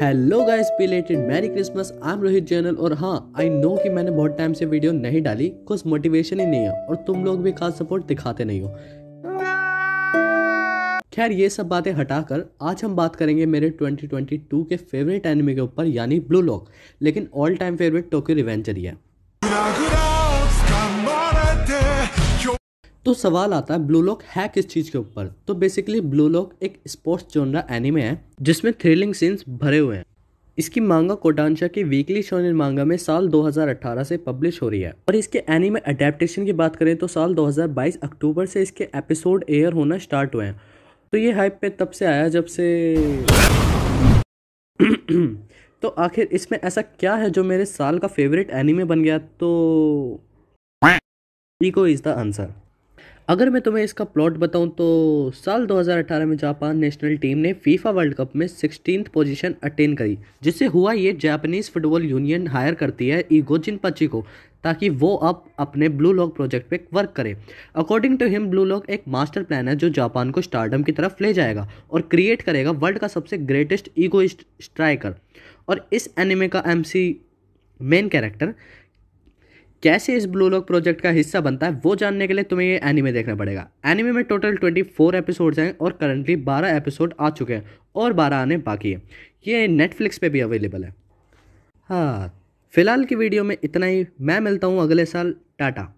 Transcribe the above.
hello guys belated merry Christmas I am Rohit जैनल और हाँ आई नो कि मैंने बहुत टाइम से वीडियो नहीं डाली कुछ मोटिवेशन ही नहीं है और तुम लोग भी खास सपोर्ट दिखाते नहीं हो खैर ये सब बातें हटाकर आज हम बात करेंगे मेरे 2022 के फेवरेट एनिमे के ऊपर यानी ब्लू लॉक लेकिन all time favourite Tokyo Revengers ही है तो सवाल आता है ब्लू लॉक है किस चीज़ के ऊपर तो बेसिकली ब्लू लॉक एक स्पोर्ट्स जोनरा एनिमे है जिसमें थ्रिलिंग सीन्स भरे हुए हैं इसकी मांगा कोटांशा की वीकली शोनिन मांगा में साल 2018 से पब्लिश हो रही है और इसके एनिमे अडेप्टेशन की बात करें तो साल 2022 अक्टूबर से इसके एपिसोड एयर होना स्टार्ट हुए हैं तो ये हाइप पे तब से आया जब से तो आखिर इसमें ऐसा क्या है जो मेरे साल का फेवरेट एनिमे बन गया तो इको इज़ द आंसर अगर मैं तुम्हें इसका प्लॉट बताऊं तो साल 2018 में जापान नेशनल टीम ने फीफा वर्ल्ड कप में सिक्सटीन पोजीशन अटेन करी जिससे हुआ ये जापानीज़ फुटबॉल यूनियन हायर करती है ईगो जिनपची को ताकि वो अब अपने ब्लू लॉक प्रोजेक्ट पे वर्क करे according to him Blue Lock एक मास्टर प्लान है जो जापान को स्टार्टअप की तरफ ले जाएगा और क्रिएट करेगा वर्ल्ड का सबसे ग्रेटेस्ट ईगो स्ट्राइकर और इस एनिमे का एम मेन कैरेक्टर कैसे इस ब्लू लॉक प्रोजेक्ट का हिस्सा बनता है वो जानने के लिए तुम्हें ये एनिमे देखना पड़ेगा एनिमे में टोटल 24 एपिसोड्स हैं और करंटली 12 एपिसोड आ चुके हैं और 12 आने बाकी है ये नेटफ्लिक्स पे भी अवेलेबल है हाँ फिलहाल की वीडियो में इतना ही मैं मिलता हूँ अगले साल टाटा